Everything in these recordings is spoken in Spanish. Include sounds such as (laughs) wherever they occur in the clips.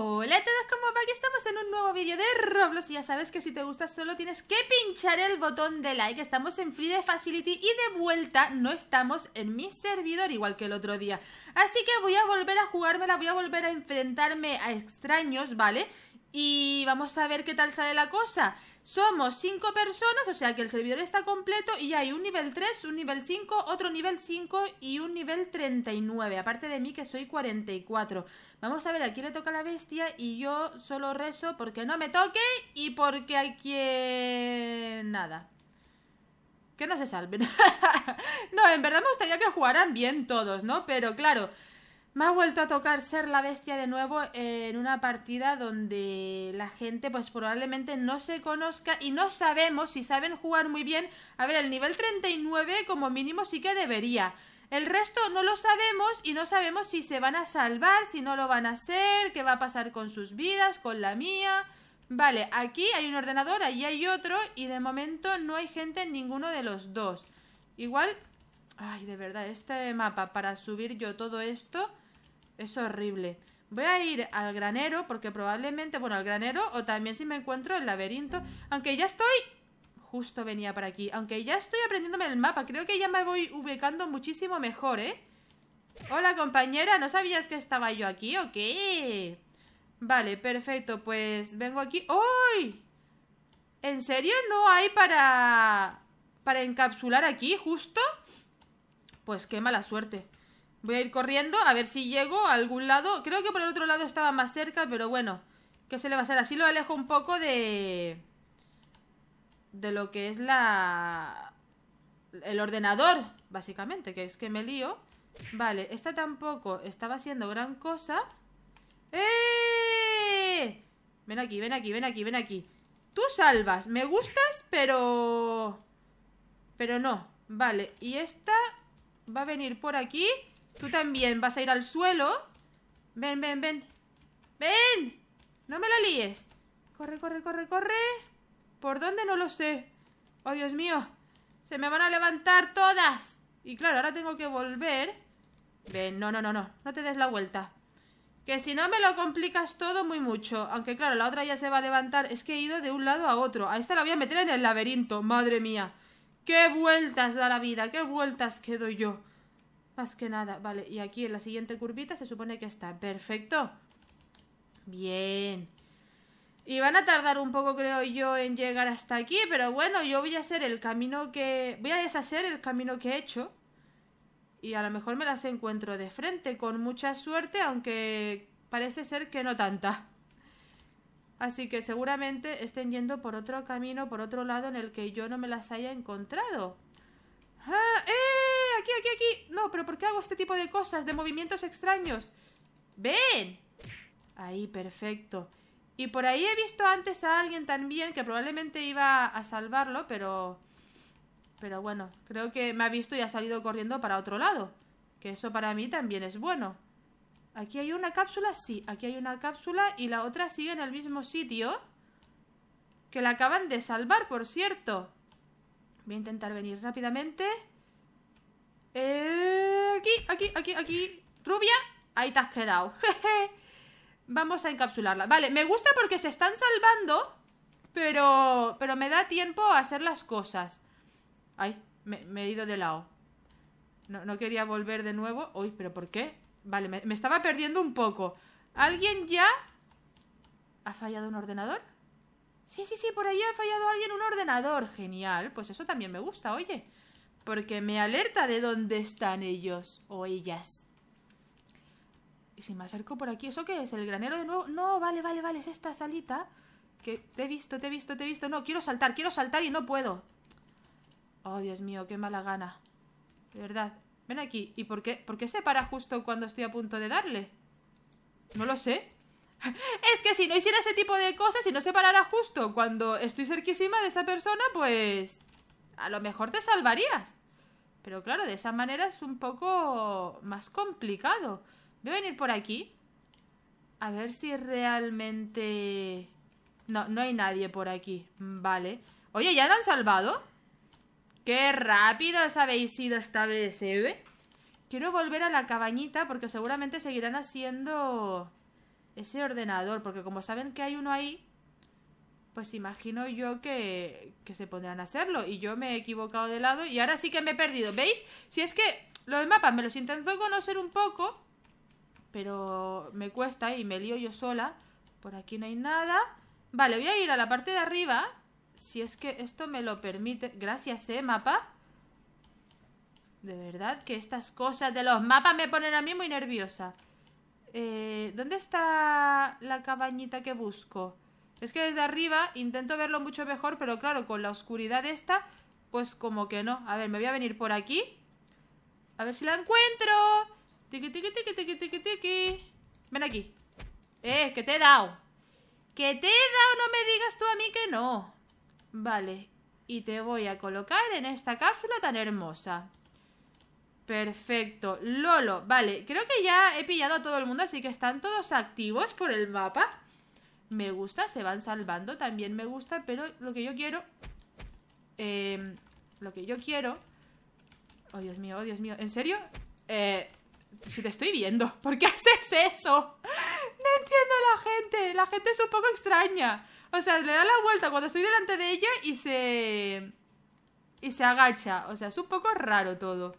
Hola a todos, ¿cómo va? Aquí estamos en un nuevo vídeo de Roblox y ya sabes que si te gusta solo tienes que pinchar el botón de like Estamos en Free de Facility y de vuelta no estamos en mi servidor igual que el otro día Así que voy a volver a jugármela, voy a volver a enfrentarme a extraños, ¿vale? Y vamos a ver qué tal sale la cosa somos 5 personas, o sea que el servidor está completo y hay un nivel 3, un nivel 5, otro nivel 5 y un nivel 39. Aparte de mí que soy 44. Vamos a ver, a quién le toca la bestia y yo solo rezo porque no me toque y porque aquí... nada. Que no se salven. (laughs) no, en verdad me gustaría que jugaran bien todos, ¿no? Pero claro, me ha vuelto a tocar ser la bestia de nuevo eh, en una partida donde la gente pues probablemente no se conozca y no sabemos si saben jugar muy bien. A ver, el nivel 39 como mínimo sí que debería. El resto no lo sabemos y no sabemos si se van a salvar, si no lo van a hacer, qué va a pasar con sus vidas, con la mía. Vale, aquí hay un ordenador, allí hay otro y de momento no hay gente en ninguno de los dos. Igual... Ay, de verdad, este mapa para subir yo todo esto... Es horrible. Voy a ir al granero porque probablemente, bueno, al granero o también si me encuentro el laberinto. Aunque ya estoy... Justo venía para aquí. Aunque ya estoy aprendiéndome el mapa. Creo que ya me voy ubicando muchísimo mejor, ¿eh? Hola, compañera. ¿No sabías que estaba yo aquí o qué? Vale, perfecto. Pues vengo aquí. ¡Uy! ¿En serio no hay para... para encapsular aquí justo? Pues qué mala suerte. Voy a ir corriendo a ver si llego a algún lado. Creo que por el otro lado estaba más cerca, pero bueno. ¿Qué se le va a hacer? Así lo alejo un poco de... De lo que es la... El ordenador, básicamente, que es que me lío. Vale, esta tampoco estaba haciendo gran cosa. ¡Eh! Ven aquí, ven aquí, ven aquí, ven aquí. Tú salvas, me gustas, pero... Pero no. Vale, y esta va a venir por aquí Tú también vas a ir al suelo. Ven, ven, ven. ¡Ven! ¡No me la líes! Corre, corre, corre, corre. ¿Por dónde? No lo sé. ¡Oh, Dios mío! ¡Se me van a levantar todas! Y claro, ahora tengo que volver. Ven, no, no, no, no. No te des la vuelta. Que si no me lo complicas todo muy mucho. Aunque claro, la otra ya se va a levantar. Es que he ido de un lado a otro. A esta la voy a meter en el laberinto. ¡Madre mía! ¡Qué vueltas da la vida! ¡Qué vueltas quedo yo! Más que nada, vale. Y aquí en la siguiente curvita se supone que está. Perfecto. Bien. Y van a tardar un poco, creo yo, en llegar hasta aquí, pero bueno, yo voy a hacer el camino que... Voy a deshacer el camino que he hecho. Y a lo mejor me las encuentro de frente, con mucha suerte, aunque parece ser que no tanta. Así que seguramente estén yendo por otro camino, por otro lado en el que yo no me las haya encontrado. ¡Ah! ¡Eh! aquí, aquí? No, pero ¿por qué hago este tipo de cosas? De movimientos extraños. ¡Ven! Ahí, perfecto. Y por ahí he visto antes a alguien también que probablemente iba a salvarlo, pero... Pero bueno, creo que me ha visto y ha salido corriendo para otro lado. Que eso para mí también es bueno. ¿Aquí hay una cápsula? Sí, aquí hay una cápsula y la otra sigue en el mismo sitio. Que la acaban de salvar, por cierto. Voy a intentar venir rápidamente aquí, aquí, aquí, aquí. Rubia, ahí te has quedado. (laughs) Jeje. Vamos a encapsularla. Vale, me gusta porque se están salvando, pero, pero me da tiempo a hacer las cosas. Ay, me, he ido de lado. No, quería volver de nuevo. Uy, pero ¿por qué? Vale, me, me estaba perdiendo un poco. ¿Alguien ya ha fallado un ordenador? Sí, sí, sí, por ahí ha fallado alguien un ordenador. Genial, pues eso también me gusta, oye porque me alerta de dónde están ellos o ellas. Y si me acerco por aquí, ¿eso qué es? ¿El granero de nuevo? No, vale, vale, vale, es esta salita que te he visto, te he visto, te he visto. No, quiero saltar, quiero saltar y no puedo. Oh, Dios mío, qué mala gana. De verdad. Ven aquí. ¿Y por qué, por qué se para justo cuando estoy a punto de darle? No lo sé. (laughs) es que si no hiciera ese tipo de cosas y no se parara justo cuando estoy cerquísima de esa persona, pues a lo mejor te salvarías. Pero claro, de esa manera es un poco más complicado. Voy a venir por aquí. A ver si realmente... No, no hay nadie por aquí. Vale. Oye, ¿ya la han salvado? ¡Qué rápidos habéis ido esta vez, eh! Quiero volver a la cabañita porque seguramente seguirán haciendo ese ordenador. Porque como saben que hay uno ahí, pues imagino yo que, que se podrán a hacerlo. Y yo me he equivocado de lado y ahora sí que me he perdido. ¿Veis? Si es que los mapas me los intento conocer un poco, pero me cuesta y me lío yo sola. Por aquí no hay nada. Vale, voy a ir a la parte de arriba, si es que esto me lo permite. Gracias, ¿eh, mapa? De verdad que estas cosas de los mapas me ponen a mí muy nerviosa. Eh, ¿Dónde está la cabañita que busco? Es que desde arriba intento verlo mucho mejor, pero claro, con la oscuridad esta, pues como que no. A ver, me voy a venir por aquí. A ver si la encuentro. Tiki, tiki, tiki, tiki, tiki, tiki. Ven aquí. Eh, que te he dado. Que te he dado, no me digas tú a mí que no. Vale, y te voy a colocar en esta cápsula tan hermosa. Perfecto, Lolo, vale, creo que ya he pillado a todo el mundo, así que están todos activos por el mapa. Me gusta, se van salvando, también me gusta, pero lo que yo quiero... Em, lo que yo quiero... Oh, Dios mío, oh, Dios mío. ¿En serio? Eh, si te estoy viendo, (laughs) ¿por qué haces eso? No entiendo a la gente, la gente es un poco extraña. O sea, le da la vuelta cuando estoy delante de ella y se... Y se agacha. O sea, es un poco raro todo.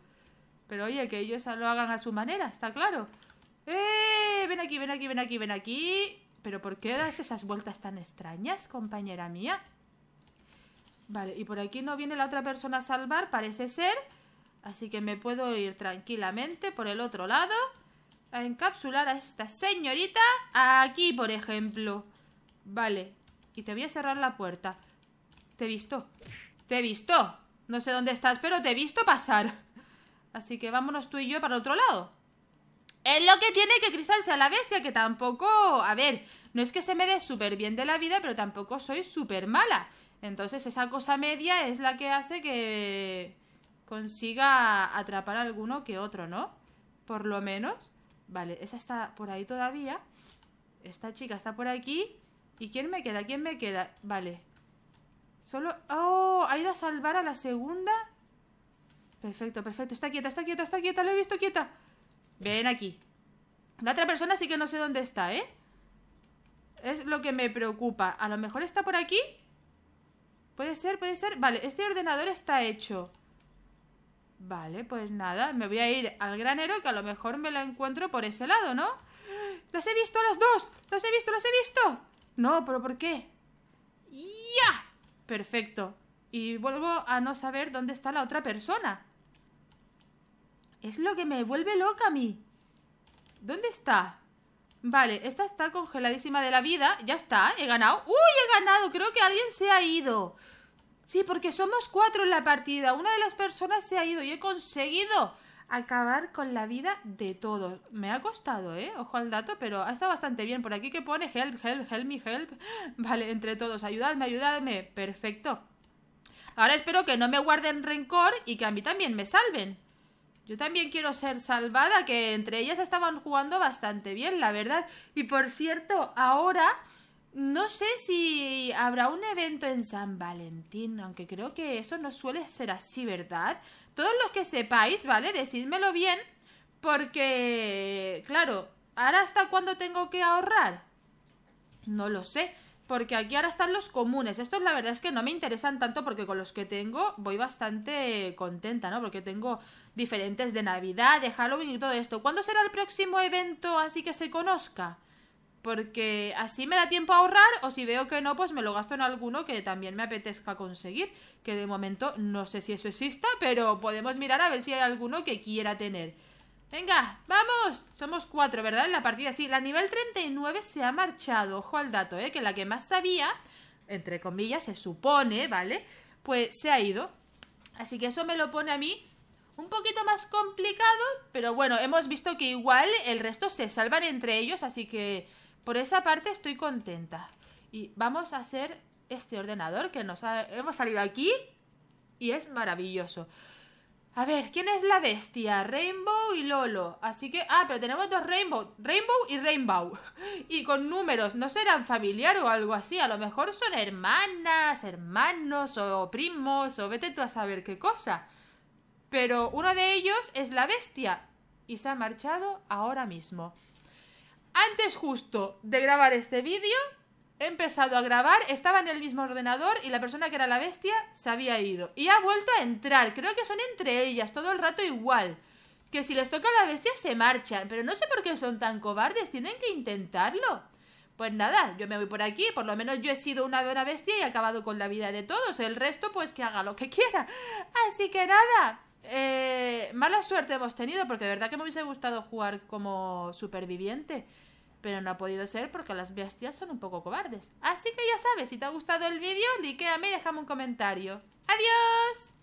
Pero oye, que ellos lo hagan a su manera, está claro. ¡Eh! Ven aquí, ven aquí, ven aquí, ven aquí. ¿Pero por qué das esas vueltas tan extrañas, compañera mía? Vale, y por aquí no viene la otra persona a salvar, parece ser. Así que me puedo ir tranquilamente por el otro lado a encapsular a esta señorita aquí, por ejemplo. Vale, y te voy a cerrar la puerta. Te he visto. Te he visto. No sé dónde estás, pero te he visto pasar. Así que vámonos tú y yo para el otro lado. Es lo que tiene que Cristal sea la bestia, que tampoco... A ver, no es que se me dé súper bien de la vida, pero tampoco soy súper mala. Entonces esa cosa media es la que hace que consiga atrapar a alguno que otro, ¿no? Por lo menos. Vale, esa está por ahí todavía. Esta chica está por aquí. ¿Y quién me queda? ¿Quién me queda? Vale. Solo... ¡Oh! ¿Ha ido a salvar a la segunda? Perfecto, perfecto. Está quieta, está quieta, está quieta. Lo he visto quieta. Ven aquí. La otra persona sí que no sé dónde está, ¿eh? Es lo que me preocupa. A lo mejor está por aquí. Puede ser, puede ser. Vale, este ordenador está hecho. Vale, pues nada. Me voy a ir al granero que a lo mejor me lo encuentro por ese lado, ¿no? ¡Las he visto a las dos! ¡Las he visto, las he visto! No, pero ¿por qué? ¡Ya! Perfecto. Y vuelvo a no saber dónde está la otra persona. Es lo que me vuelve loca a mí. ¿Dónde está? Vale, esta está congeladísima de la vida. Ya está, he ganado. ¡Uy, he ganado! Creo que alguien se ha ido. Sí, porque somos cuatro en la partida. Una de las personas se ha ido y he conseguido acabar con la vida de todos. Me ha costado, ¿eh? Ojo al dato, pero ha estado bastante bien. Por aquí que pone help, help, help me, help. (laughs) Vale, entre todos, ayudadme, ayudadme. Perfecto. Ahora espero que no me guarden rencor y que a mí también me salven. Yo también quiero ser salvada, que entre ellas estaban jugando bastante bien, la verdad. Y por cierto, ahora no sé si habrá un evento en San Valentín, aunque creo que eso no suele ser así, ¿verdad? Todos los que sepáis, ¿vale? Decídmelo bien, porque, claro, ¿ahora hasta cuándo tengo que ahorrar? No lo sé porque aquí ahora están los comunes. Estos la verdad es que no me interesan tanto porque con los que tengo voy bastante contenta, ¿no? Porque tengo diferentes de Navidad, de Halloween y todo esto. ¿Cuándo será el próximo evento así que se conozca? Porque así me da tiempo a ahorrar o si veo que no, pues me lo gasto en alguno que también me apetezca conseguir. Que de momento no sé si eso exista, pero podemos mirar a ver si hay alguno que quiera tener. Venga, vamos. Somos cuatro, ¿verdad? En la partida, sí. La nivel 39 se ha marchado. Ojo al dato, ¿eh? Que la que más sabía, entre comillas, se supone, ¿vale? Pues se ha ido. Así que eso me lo pone a mí un poquito más complicado, pero bueno, hemos visto que igual el resto se salvan entre ellos, así que por esa parte estoy contenta. Y vamos a hacer este ordenador que nos ha... hemos salido aquí y es maravilloso. A ver, ¿quién es la bestia? Rainbow y Lolo. Así que. Ah, pero tenemos dos Rainbow. Rainbow y Rainbow. (laughs) Y con números. ¿No serán familiar o algo así? A lo mejor son hermanas, hermanos o primos o vete tú a saber qué cosa. Pero uno de ellos es la bestia. Y se ha marchado ahora mismo. Antes justo de grabar este vídeo, he empezado a grabar, estaba en el mismo ordenador y la persona que era la bestia se había ido. Y ha vuelto a entrar, creo que son entre ellas, todo el rato igual. Que si les toca a la bestia se marchan, pero no sé por qué son tan cobardes, tienen que intentarlo. Pues nada, yo me voy por aquí, por lo menos yo he sido una buena bestia y he acabado con la vida de todos, el resto pues que haga lo que (laughs) quiera. Así que nada, eh, mala suerte hemos tenido porque de verdad que me hubiese gustado jugar como superviviente pero no ha podido ser porque las bestias son un poco cobardes. Así que ya sabes, si te ha gustado el vídeo, likeame y déjame un comentario. ¡Adiós!